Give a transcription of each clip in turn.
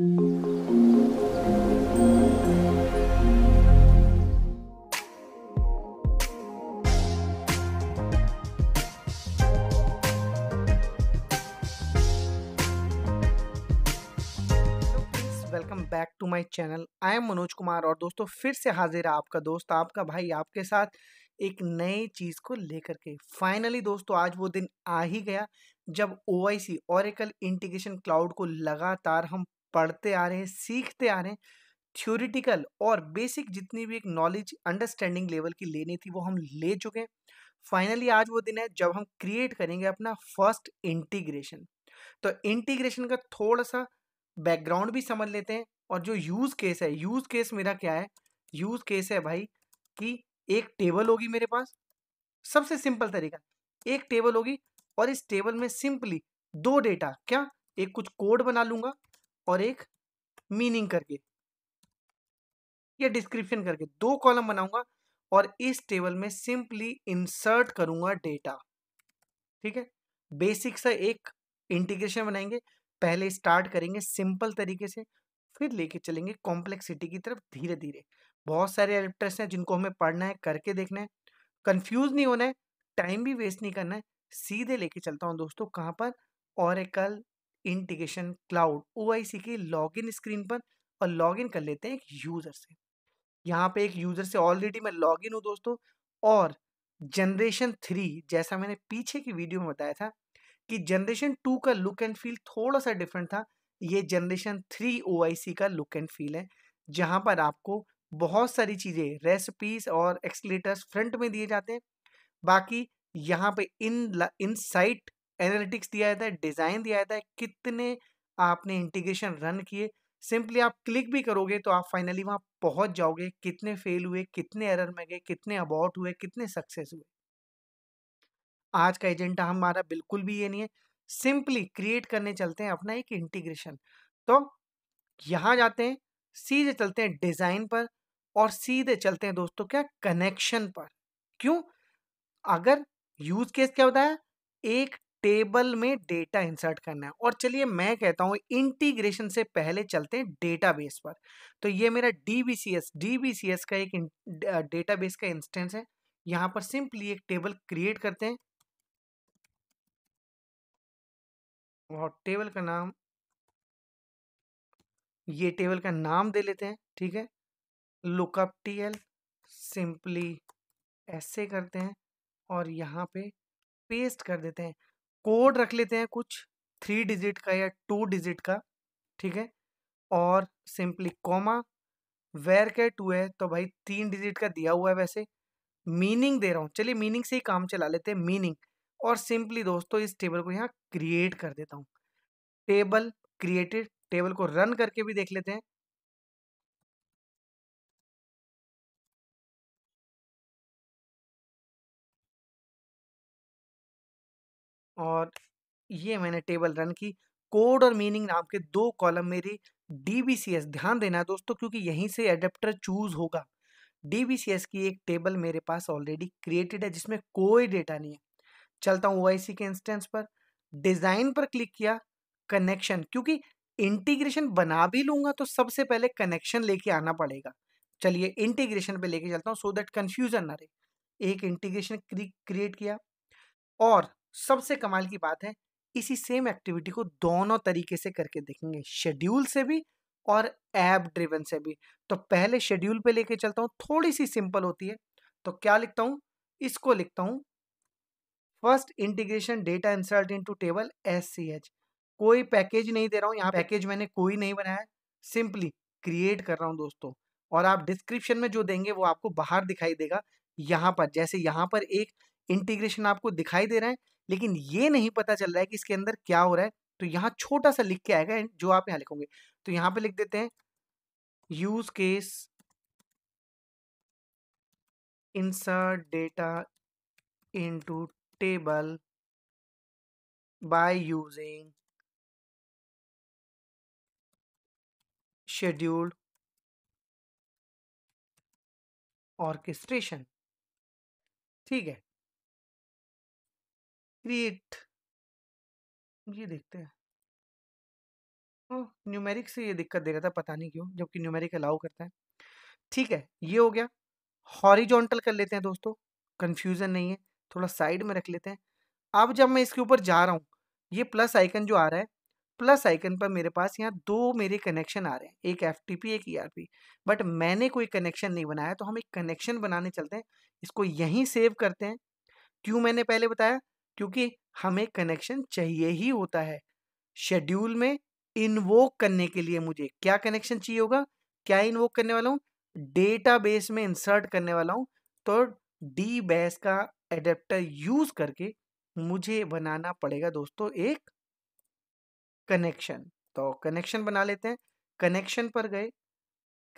welcome back to my channel I am Manoj Kumar और दोस्तों फिर से हाजिर है आपका दोस्त आपका भाई आपके साथ एक नए चीज़ को लेकर के फाइनली दोस्तों आज वो दिन आ ही गया जब ओ आई सी और एकल इंटीग्रेशन क्लाउड को लगातार हम पढ़ते आ रहे हैं सीखते आ रहे हैं थ्योरिटिकल और बेसिक जितनी भी एक नॉलेज अंडरस्टैंडिंग लेवल की लेनी थी वो हम ले चुके हैं फाइनली आज वो दिन है जब हम क्रिएट करेंगे अपना फर्स्ट इंटीग्रेशन तो इंटीग्रेशन का थोड़ा सा बैकग्राउंड भी समझ लेते हैं और जो यूज़ केस है यूज़ केस मेरा क्या है यूज़ केस है भाई कि एक टेबल होगी मेरे पास सबसे सिंपल तरीका एक टेबल होगी और इस टेबल में सिंपली दो डेटा क्या एक कुछ कोड बना लूंगा और एक मीनिंग करके या डिस्क्रिप्शन करके दो कॉलम बनाऊंगा और इस टेबल में सिंपली इंसर्ट करूंगा डेटा ठीक है बेसिक सा एक इंटीग्रेशन बनाएंगे पहले स्टार्ट करेंगे सिंपल तरीके से फिर लेके चलेंगे कॉम्प्लेक्सिटी की तरफ धीरे धीरे बहुत सारे एलेक्टर्स हैं जिनको हमें पढ़ना है करके देखना है कंफ्यूज नहीं होना है टाइम भी वेस्ट नहीं करना है सीधे लेके चलता हूँ दोस्तों कहाँ पर और कल इंटीग्रेशन क्लाउड ओ लॉग लॉगिन स्क्रीन पर और लॉगिन कर लेते हैं एक यूज़र से यहाँ पे एक यूज़र से ऑलरेडी मैं लॉगिन हूँ दोस्तों और जनरेशन थ्री जैसा मैंने पीछे की वीडियो में बताया था कि जनरेशन टू का लुक एंड फील थोड़ा सा डिफरेंट था ये जनरेशन थ्री ओ का लुक एंड फील है जहाँ पर आपको बहुत सारी चीज़ें रेसिपीज और एक्सलेटर्स फ्रंट में दिए जाते हैं बाकी यहाँ पे इन इन साइट एनालिटिक्स दिया जाता है डिज़ाइन दिया जाता है कितने आपने इंटीग्रेशन रन किए सिंपली आप क्लिक भी करोगे तो आप फाइनली वहाँ पहुँच जाओगे कितने फेल हुए कितने एरर में गए कितने अबाउट हुए कितने सक्सेस हुए आज का एजेंडा हमारा बिल्कुल भी ये नहीं है सिंपली क्रिएट करने चलते हैं अपना एक इंटीग्रेशन तो यहाँ जाते हैं सीधे चलते हैं डिज़ाइन पर और सीधे चलते हैं दोस्तों क्या कनेक्शन पर क्यों अगर यूज केस क्या बताया एक टेबल में डेटा इंसर्ट करना है और चलिए मैं कहता हूँ इंटीग्रेशन से पहले चलते हैं डेटाबेस पर तो ये मेरा डीबीसीएस डीबीसीएस का एक डेटाबेस का इंस्टेंस है यहाँ पर सिंपली एक टेबल क्रिएट करते हैं और टेबल का नाम ये टेबल का नाम दे लेते हैं ठीक है लुकअप टीएल सिंपली ऐसे करते हैं और यहाँ पे पेस्ट कर देते हैं कोड रख लेते हैं कुछ थ्री डिजिट का या टू डिजिट का ठीक है और सिंपली कॉमा वेर के टू है तो भाई तीन डिजिट का दिया हुआ है वैसे मीनिंग दे रहा हूँ चलिए मीनिंग से ही काम चला लेते हैं मीनिंग और सिंपली दोस्तों इस टेबल को यहाँ क्रिएट कर देता हूँ टेबल क्रिएटेड टेबल को रन करके भी देख लेते हैं और ये मैंने टेबल रन की कोड और मीनिंग नाम के दो कॉलम मेरी डी ध्यान देना है दोस्तों क्योंकि यहीं से एडेप्टर चूज होगा डी की एक टेबल मेरे पास ऑलरेडी क्रिएटेड है जिसमें कोई डेटा नहीं है चलता हूँ ओ के इंस्टेंस पर डिज़ाइन पर क्लिक किया कनेक्शन क्योंकि इंटीग्रेशन बना भी लूँगा तो सबसे पहले कनेक्शन लेके आना पड़ेगा चलिए इंटीग्रेशन पे लेके चलता हूँ सो दैट कन्फ्यूज़न ना रहे एक इंटीग्रेशन क्रिएट किया और सबसे कमाल की बात है इसी सेम एक्टिविटी को दोनों तरीके से करके देखेंगे शेड्यूल से भी और ऐप ड्रिवन से भी तो पहले शेड्यूल पे लेके चलता हूं थोड़ी सी सिंपल होती है तो क्या लिखता हूं इसको लिखता हूँ first integration data insert into table S C H कोई पैकेज नहीं दे रहा हूँ यहाँ पैकेज मैंने कोई नहीं बनाया सिंपली क्रिएट कर रहा हूं दोस्तों और आप डिस्क्रिप्शन में जो देंगे वो आपको बाहर दिखाई देगा यहां पर जैसे यहां पर एक इंटीग्रेशन आपको दिखाई दे रहा है लेकिन ये नहीं पता चल रहा है कि इसके अंदर क्या हो रहा है तो यहाँ छोटा सा लिख के आएगा एंड जो आप यहाँ लिखोगे तो यहाँ पे लिख देते हैं use case insert data into table by using scheduled orchestration ठीक है क्रिएट ये देखते हैं ओह न्यूमेरिक से ये दिक्कत दे रहा था पता नहीं क्यों जबकि न्यूमेरिक अलाउ करता है ठीक है ये हो गया हॉरिजॉन्टल कर लेते हैं दोस्तों कन्फ्यूज़न नहीं है थोड़ा साइड में रख लेते हैं अब जब मैं इसके ऊपर जा रहा हूँ ये प्लस आइकन जो आ रहा है प्लस आइकन पर मेरे पास यहाँ दो मेरे कनेक्शन आ रहे हैं एक एफ एक ई e बट मैंने कोई कनेक्शन नहीं बनाया तो हम एक कनेक्शन बनाने चलते हैं इसको यहीं सेव करते हैं क्यों मैंने पहले बताया क्योंकि हमें कनेक्शन चाहिए ही होता है शेड्यूल में इन्वोक करने के लिए मुझे क्या कनेक्शन चाहिए होगा क्या इन्वोक करने वाला हूँ डेटाबेस में इंसर्ट करने वाला हूँ तो डी बेस का एडेप्टर यूज करके मुझे बनाना पड़ेगा दोस्तों एक कनेक्शन तो कनेक्शन बना लेते हैं कनेक्शन पर गए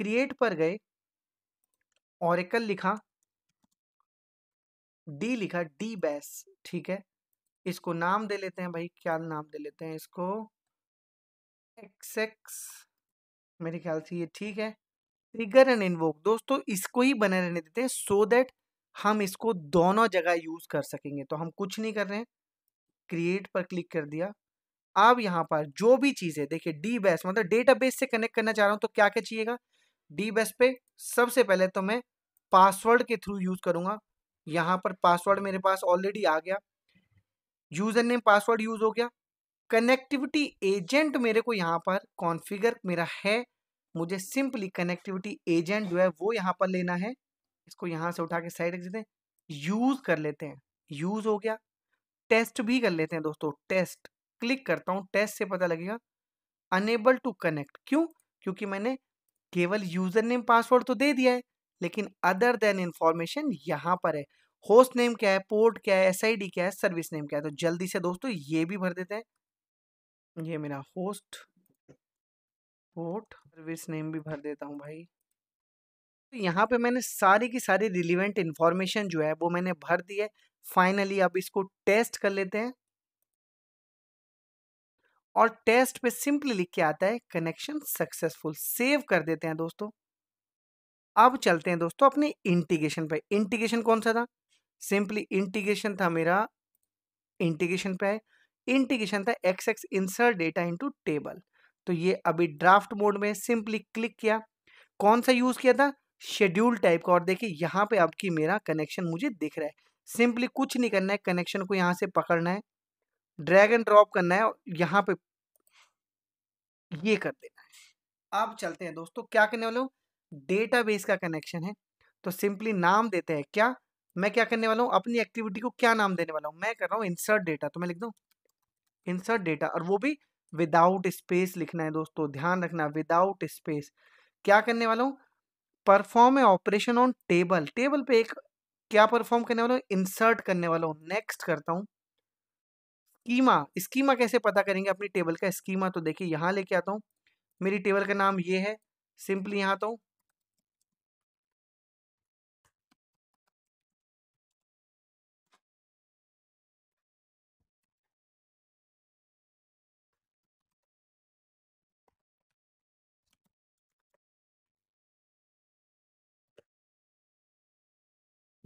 क्रिएट पर गए ऑरिकल लिखा डी लिखा डी बैस ठीक है इसको नाम दे लेते हैं भाई क्या नाम दे लेते हैं इसको एक्स एक्स मेरे ख्याल से ये ठीक है ट्रिगर एंड इनवोक दोस्तों इसको ही बने रहने देते हैं सो दैट हम इसको दोनों जगह यूज कर सकेंगे तो हम कुछ नहीं कर रहे हैं क्रिएट पर क्लिक कर दिया अब यहाँ पर जो भी चीज़ें देखिए डी बेस मतलब डेटाबेस से कनेक्ट करना चाह रहा हूँ तो क्या क्या चाहिएगा डी बेस पे सबसे पहले तो मैं पासवर्ड के थ्रू यूज़ करूँगा यहाँ पर पासवर्ड मेरे पास ऑलरेडी आ गया यूजर नेम पासवर्ड यूज हो गया कनेक्टिविटी एजेंट मेरे को यहाँ पर कॉन्फ़िगर मेरा है मुझे सिंपली कनेक्टिविटी एजेंट जो है वो यहाँ पर लेना है इसको यहाँ से उठा के साइड रख देते हैं यूज़ कर लेते हैं यूज़ हो गया टेस्ट भी कर लेते हैं दोस्तों टेस्ट क्लिक करता हूँ टेस्ट से पता लगेगा अनेबल टू कनेक्ट क्यों क्योंकि मैंने केवल यूज़र नेम पासवर्ड तो दे दिया है लेकिन अदर देन इंफॉर्मेशन यहाँ पर है होस्ट नेम क्या है पोर्ट क्या है एस क्या है सर्विस नेम क्या है तो जल्दी से दोस्तों ये भी भर देते हैं ये मेरा होस्ट पोर्ट सर्विस नेम भी भर देता हूँ भाई तो यहाँ पे मैंने सारी की सारी रिलीवेंट इन्फॉर्मेशन जो है वो मैंने भर दी है फाइनली अब इसको टेस्ट कर लेते हैं और टेस्ट पे सिंपली लिख के आता है कनेक्शन सक्सेसफुल सेव कर देते हैं दोस्तों अब चलते हैं दोस्तों अपने इंटीग्रेशन पे इंटीग्रेशन कौन सा था सिंपली इंटीग्रेशन था मेरा इंटीग्रेशन पे इंटीग्रेशन था X X insert data into table तो ये अभी ड्राफ्ट मोड में सिंपली क्लिक किया कौन सा यूज़ किया था शेड्यूल टाइप का और देखिए यहाँ पे आपकी मेरा कनेक्शन मुझे दिख रहा है सिंपली कुछ नहीं करना है कनेक्शन को यहाँ से पकड़ना है ड्रैग एंड ड्रॉप करना है और यहाँ पे ये कर देना है आप चलते हैं दोस्तों क्या करने वाले हो डेटाबेस का कनेक्शन है तो सिंपली नाम देते हैं क्या मैं क्या करने वाला हूँ अपनी एक्टिविटी को क्या नाम देने वाला हूँ मैं कर रहा हूँ इंसर्ट डेटा तो मैं लिख दू इंसर्ट डेटा और वो भी विदाउट स्पेस लिखना है दोस्तों ध्यान रखना विदाउट स्पेस क्या करने वाला हूँ perform a operation on table table पे एक क्या परफॉर्म करने वाला हूँ इंसर्ट करने वाला हूँ नेक्स्ट करता हूँ स्कीमा स्कीमा कैसे पता करेंगे अपनी टेबल का स्कीमा तो देखिए यहाँ लेके आता हूँ मेरी टेबल का नाम ये है सिंपली यहाँ आता हूँ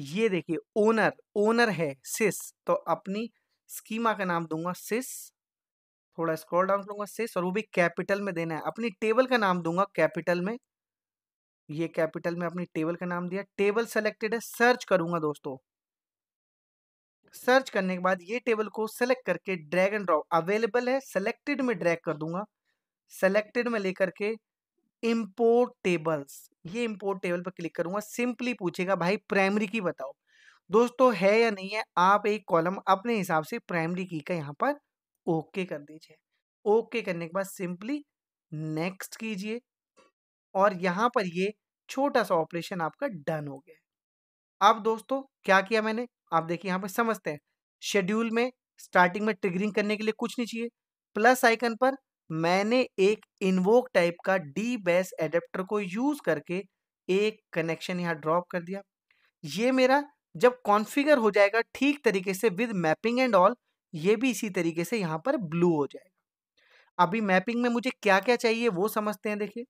ये देखिए ओनर ओनर है सिस तो अपनी स्कीमा का नाम दूंगा सिस थोड़ा स्क्रॉल डाउन करूंगा सिस और वो भी कैपिटल में देना है अपनी टेबल का नाम दूंगा कैपिटल में ये कैपिटल में अपनी टेबल का नाम दिया टेबल सेलेक्टेड है सर्च करूंगा दोस्तों सर्च करने के बाद ये टेबल को सेलेक्ट करके ड्रैग एंड ड्रॉप अवेलेबल है सेलेक्टेड में ड्रैग कर दूंगा सेलेक्टेड में लेकर के इम्पोर्ट टेबल्स ये इम्पोर्ट टेबल पर क्लिक करूंगा सिंपली पूछेगा भाई प्राइमरी की बताओ दोस्तों है या नहीं है आप एक कॉलम अपने हिसाब से प्राइमरी की का यहाँ पर ओके कर दीजिए ओके करने के बाद सिंपली नेक्स्ट कीजिए और यहाँ पर ये छोटा सा ऑपरेशन आपका डन हो गया अब दोस्तों क्या किया मैंने आप देखिए यहाँ पर समझते हैं शेड्यूल में स्टार्टिंग में ट्रिगरिंग करने के लिए कुछ नहीं चाहिए प्लस आइकन पर मैंने एक इन्वोक टाइप का डी बेस एडेप्टर को यूज़ करके एक कनेक्शन यहाँ ड्रॉप कर दिया ये मेरा जब कॉन्फ़िगर हो जाएगा ठीक तरीके से विद मैपिंग एंड ऑल ये भी इसी तरीके से यहाँ पर ब्लू हो जाएगा अभी मैपिंग में मुझे क्या क्या चाहिए वो समझते हैं देखिए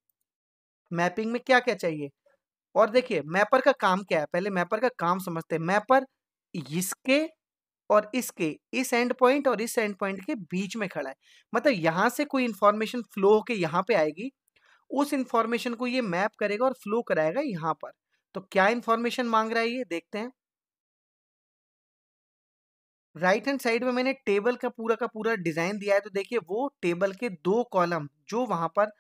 मैपिंग में क्या क्या चाहिए और देखिए मैपर का काम क्या है पहले मैपर का काम समझते हैं मैपर इसके और इसके इस एंड पॉइंट और इस एंड पॉइंट के बीच में खड़ा है मतलब यहाँ से कोई इन्फॉर्मेशन फ्लो होके यहाँ पे आएगी उस इन्फॉर्मेशन को ये मैप करेगा और फ्लो कराएगा यहाँ पर तो क्या इन्फॉर्मेशन मांग रहा है ये देखते हैं राइट हैंड साइड में मैंने टेबल का पूरा का पूरा डिजाइन दिया है तो देखिए वो टेबल के दो कॉलम जो वहां पर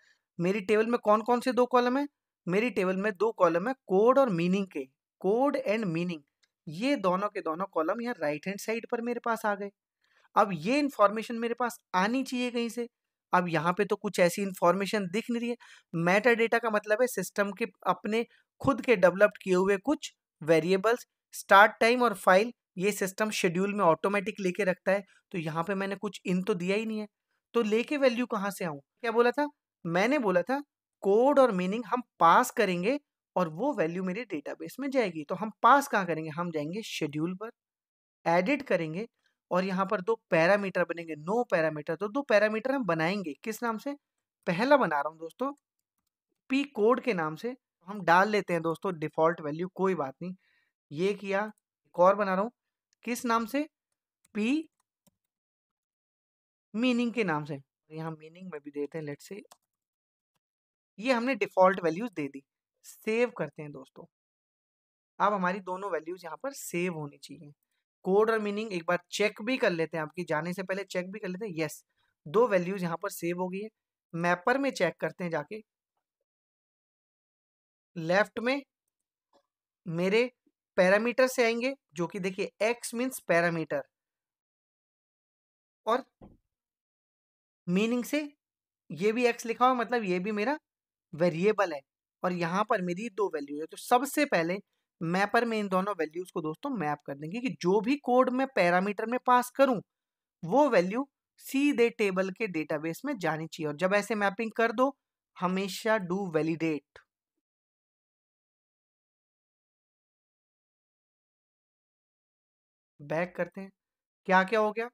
मेरी टेबल में कौन कौन से दो कॉलम है मेरी टेबल में दो कॉलम है कोड और मीनिंग के कोड एंड मीनिंग ये दोनों के दोनों कॉलम यहाँ राइट हैंड साइड पर मेरे पास आ गए अब ये इन्फॉर्मेशन मेरे पास आनी चाहिए कहीं से अब यहाँ पे तो कुछ ऐसी इन्फॉर्मेशन दिख नहीं रही है मैटर डेटा का मतलब है सिस्टम के अपने खुद के डेवलप्ड किए हुए कुछ वेरिएबल्स स्टार्ट टाइम और फाइल ये सिस्टम शेड्यूल में ऑटोमेटिक लेके रखता है तो यहाँ पे मैंने कुछ इन तो दिया ही नहीं है तो लेके वैल्यू कहाँ से आऊँ क्या बोला था मैंने बोला था कोड और मीनिंग हम पास करेंगे और वो वैल्यू मेरे डेटाबेस में जाएगी तो हम पास कहाँ करेंगे हम जाएंगे शेड्यूल पर एडिट करेंगे और यहाँ पर दो पैरामीटर बनेंगे नो पैरामीटर तो दो पैरामीटर हम बनाएंगे किस नाम से पहला बना रहा हूँ दोस्तों पी कोड के नाम से हम डाल लेते हैं दोस्तों डिफॉल्ट वैल्यू कोई बात नहीं ये किया एक और बना रहा हूँ किस नाम से पी मीनिंग के नाम से यहाँ मीनिंग में भी देते हैं लेट से ये हमने डिफॉल्ट वैल्यूज दे दी सेव करते हैं दोस्तों अब हमारी दोनों वैल्यूज यहाँ पर सेव होनी चाहिए कोड और मीनिंग एक बार चेक भी कर लेते हैं आपकी जाने से पहले चेक भी कर लेते हैं यस दो वैल्यूज यहाँ पर सेव हो गई है मैपर में चेक करते हैं जाके लेफ्ट में मेरे पैरामीटर से आएंगे जो कि देखिए एक्स मीन्स पैरामीटर और मीनिंग से ये भी एक्स लिखा हुआ मतलब ये भी मेरा वेरिएबल है और यहाँ पर मेरी दो वैल्यू है तो सबसे पहले मैपर में इन दोनों वैल्यूज को दोस्तों मैप कर देंगे कि जो भी कोड मैं पैरामीटर में पास करूं वो वैल्यू सीधे टेबल के डेटाबेस में जानी चाहिए और जब ऐसे मैपिंग कर दो हमेशा डू वैलिडेट बैक करते हैं क्या क्या हो गया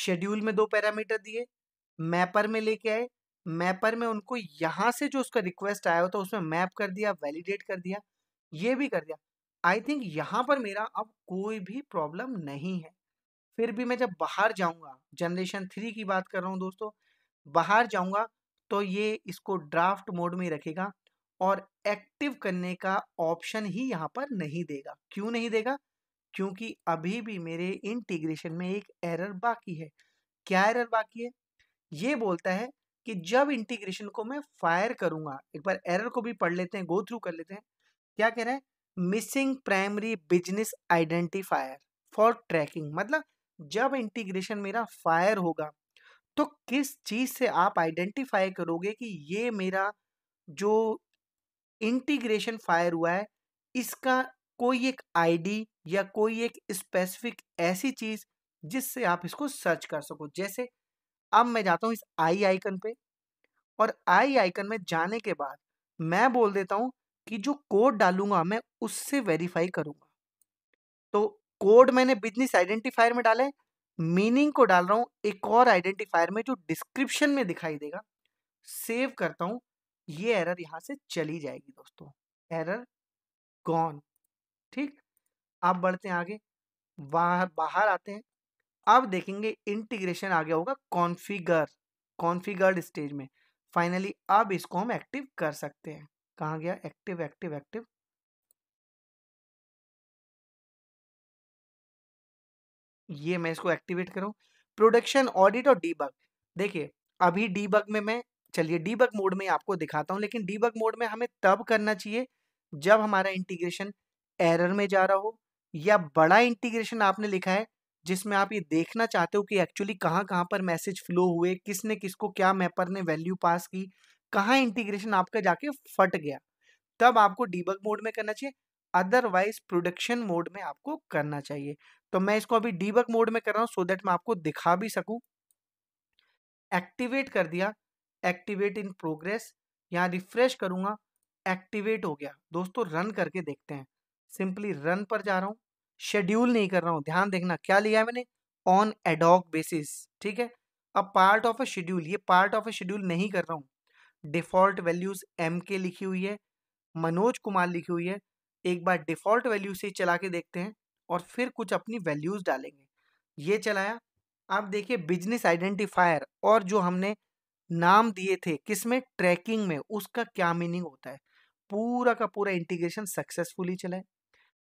शेड्यूल में दो पैरामीटर दिए मैपर में लेके आए मैपर में उनको यहाँ से जो उसका रिक्वेस्ट आया होता उसमें मैप कर दिया वैलिडेट कर दिया ये भी कर दिया आई थिंक यहाँ पर मेरा अब कोई भी प्रॉब्लम नहीं है फिर भी मैं जब बाहर जाऊँगा जनरेशन थ्री की बात कर रहा हूँ दोस्तों बाहर जाऊँगा तो ये इसको ड्राफ्ट मोड में रखेगा और एक्टिव करने का ऑप्शन ही यहाँ पर नहीं देगा क्यों नहीं देगा क्योंकि अभी भी मेरे इंटीग्रेशन में एक एरर बाकी है क्या एरर बाकी है ये बोलता है कि जब इंटीग्रेशन को मैं फायर करूंगा एक बार एरर को भी पढ़ लेते हैं गो थ्रू कर लेते हैं क्या कह रहे हैं missing primary business identifier for tracking मतलब जब इंटीग्रेशन मेरा फायर होगा तो किस चीज़ से आप आइडेंटिफाई करोगे कि ये मेरा जो इंटीग्रेशन फायर हुआ है इसका कोई एक आईडी या कोई एक स्पेसिफिक ऐसी चीज़ जिससे आप इसको सर्च कर सको जैसे अब मैं जाता हूँ इस आई आइकन पे और आई आइकन में जाने के बाद मैं बोल देता हूँ कि जो कोड डालूंगा मैं उससे वेरीफाई करूंगा तो कोड मैंने बिजनेस आइडेंटिफायर में डाला है मीनिंग को डाल रहा हूँ एक और आइडेंटिफायर में जो डिस्क्रिप्शन में दिखाई देगा सेव करता हूँ ये एरर यहाँ से चली जाएगी दोस्तों एरर गॉन ठीक आप बढ़ते हैं आगे बाहर बाहर आते हैं अब देखेंगे इंटीग्रेशन आ गया होगा कॉन्फिगर कॉन्फिगर्ड स्टेज में फाइनली अब इसको हम एक्टिव कर सकते हैं कहा गया एक्टिव एक्टिव एक्टिव ये मैं इसको एक्टिवेट करूँ प्रोडक्शन ऑडिट और डीबग देखिए अभी डीबग में मैं चलिए डीबग मोड में आपको दिखाता हूँ लेकिन डीबग मोड में हमें तब करना चाहिए जब हमारा इंटीग्रेशन एरर में जा रहा हो या बड़ा इंटीग्रेशन आपने लिखा है जिसमें आप ये देखना चाहते हो कि एक्चुअली कहाँ कहाँ पर मैसेज फ्लो हुए किसने किसको क्या मैपर ने वैल्यू पास की कहाँ इंटीग्रेशन आपका जाके फट गया तब आपको डीबग मोड में करना चाहिए अदरवाइज प्रोडक्शन मोड में आपको करना चाहिए तो मैं इसको अभी डीबग मोड में कर रहा हूँ सो देट मैं आपको दिखा भी सकूँ एक्टिवेट कर दिया एक्टिवेट इन प्रोग्रेस यहाँ रिफ्रेश करूँगा एक्टिवेट हो गया दोस्तों रन करके देखते हैं सिंपली रन पर जा रहा हूँ शेड्यूल नहीं कर रहा हूँ ध्यान देखना क्या लिया है मैंने ऑन एडॉक बेसिस ठीक है अब पार्ट ऑफ अ शेड्यूल ये पार्ट ऑफ अ शेड्यूल नहीं कर रहा हूँ डिफॉल्ट वैल्यूज एम के लिखी हुई है मनोज कुमार लिखी हुई है एक बार डिफॉल्ट वैल्यू से चला के देखते हैं और फिर कुछ अपनी वैल्यूज डालेंगे ये चलाया आप देखिए बिजनेस आइडेंटिफायर और जो हमने नाम दिए थे किसमें ट्रैकिंग में उसका क्या मीनिंग होता है पूरा का पूरा इंटीग्रेशन सक्सेसफुली चला है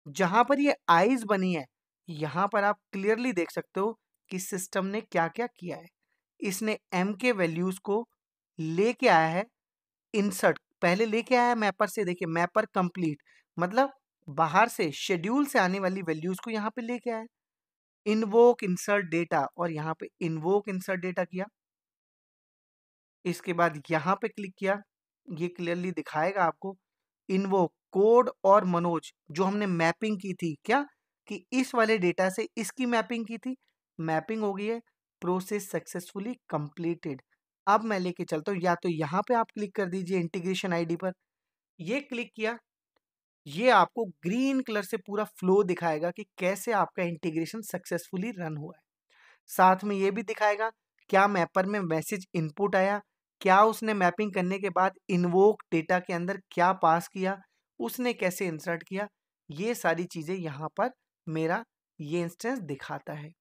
जहां पर ये आईज बनी है यहां पर आप क्लियरली देख सकते हो कि सिस्टम ने क्या क्या किया है इसने एम के वैल्यूज को लेके आया है इंसर्ट पहले लेके आया है मैपर से देखिए मैपर कंप्लीट मतलब बाहर से शेड्यूल से आने वाली वैल्यूज को यहाँ पे लेके आया इनवोक इंसर्ट डेटा और यहाँ पे इनवोक इंसर्ट डेटा किया इसके बाद यहाँ पे क्लिक किया ये क्लियरली दिखाएगा आपको इनवोक कोड और मनोज जो हमने मैपिंग की थी क्या कि इस वाले डेटा से इसकी मैपिंग की थी मैपिंग हो गई है प्रोसेस सक्सेसफुली कंप्लीटेड अब मैं लेके चलता हूँ या तो यहाँ पे आप क्लिक कर दीजिए इंटीग्रेशन आईडी पर ये क्लिक किया ये आपको ग्रीन कलर से पूरा फ्लो दिखाएगा कि कैसे आपका इंटीग्रेशन सक्सेसफुली रन हुआ है साथ में ये भी दिखाएगा क्या मैपर में मैसेज इनपुट आया क्या उसने मैपिंग करने के बाद इन्वोक डेटा के अंदर क्या पास किया उसने कैसे इंसर्ट किया ये सारी चीज़ें यहाँ पर मेरा ये इंस्टेंस दिखाता है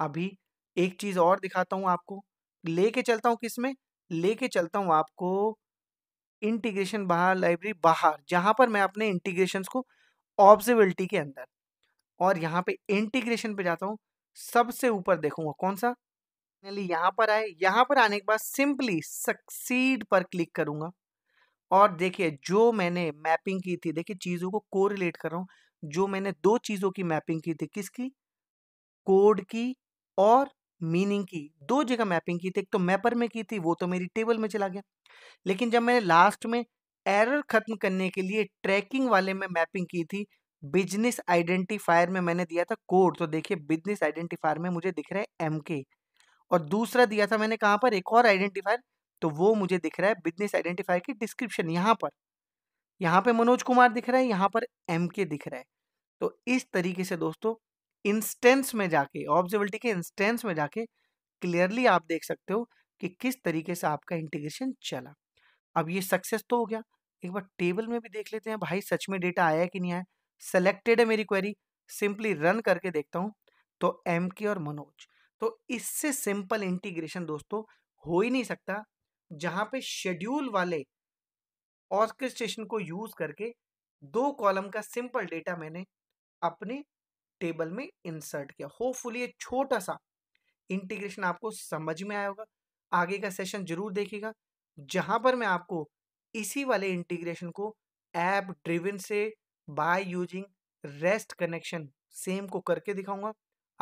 अभी एक चीज़ और दिखाता हूँ आपको लेके चलता हूँ किस में लेके चलता हूँ आपको इंटीग्रेशन बाहर लाइब्रेरी बाहर जहां पर मैं अपने इंटीग्रेशन को ऑब्जर्वेबिलिटी के अंदर और यहाँ पे इंटीग्रेशन पे जाता हूँ सबसे ऊपर देखूंगा कौन सा यहाँ पर आए यहाँ पर आने के बाद सिंपली सक्सीड पर क्लिक करूंगा और देखिए जो मैंने मैपिंग की थी देखिए चीज़ों को कोरिलेट कर रहा हूँ जो मैंने दो चीज़ों की मैपिंग की थी किसकी कोड की और मीनिंग की दो जगह मैपिंग की थी एक तो मैपर में की थी वो तो मेरी टेबल में चला गया लेकिन जब मैंने लास्ट में एरर ख़त्म करने के लिए ट्रैकिंग वाले में मैपिंग की थी बिजनेस आइडेंटिफायर में मैंने दिया था कोड तो देखिए बिजनेस आइडेंटिफायर में मुझे दिख रहा है एम के और दूसरा दिया था मैंने कहाँ पर एक और आइडेंटिफायर तो वो मुझे दिख रहा है बिजनेस आइडेंटिफायर की डिस्क्रिप्शन यहाँ पर यहाँ पे मनोज कुमार दिख रहा है यहाँ पर एम के दिख रहा है तो इस तरीके से दोस्तों इंस्टेंस में जाके ऑब्जर्वेबिलिटी के इंस्टेंस में जाके क्लियरली आप देख सकते हो कि किस तरीके से आपका इंटीग्रेशन चला अब ये सक्सेस तो हो गया एक बार टेबल में भी देख लेते हैं भाई सच में डेटा आया है कि नहीं आया सेलेक्टेड है मेरी क्वेरी सिंपली रन करके देखता हूँ तो एम के और मनोज तो इससे सिंपल इंटीग्रेशन दोस्तों हो ही नहीं सकता जहां पे शेड्यूल वाले ऑर्केस्ट्रेशन को यूज करके दो कॉलम का सिंपल डेटा मैंने अपने टेबल में इंसर्ट किया होपफुली ये छोटा सा इंटीग्रेशन आपको समझ में आया होगा आगे का सेशन जरूर देखिएगा जहां पर मैं आपको इसी वाले इंटीग्रेशन को ऐप ड्रिवन से by using rest connection same को करके दिखाऊंगा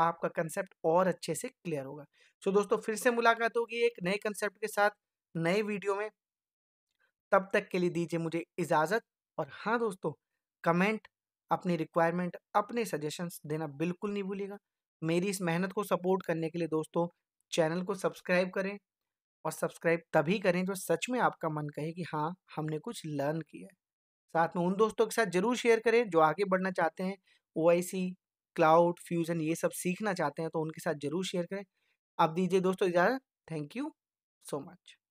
आपका कंसेप्ट और अच्छे से क्लियर होगा सो so दोस्तों फिर से मुलाकात होगी एक नए कंसेप्ट के साथ नए वीडियो में तब तक के लिए दीजिए मुझे इजाज़त और हाँ दोस्तों कमेंट अपनी रिक्वायरमेंट अपने सजेशंस देना बिल्कुल नहीं भूलिएगा मेरी इस मेहनत को सपोर्ट करने के लिए दोस्तों चैनल को सब्सक्राइब करें और सब्सक्राइब तभी करें जो सच में आपका मन कहे कि हाँ हमने कुछ लर्न किया है साथ में उन दोस्तों के साथ जरूर शेयर करें जो आगे बढ़ना चाहते हैं ओ क्लाउड फ्यूज़न ये सब सीखना चाहते हैं तो उनके साथ जरूर शेयर करें आप दीजिए दोस्तों इजाज़त थैंक यू सो मच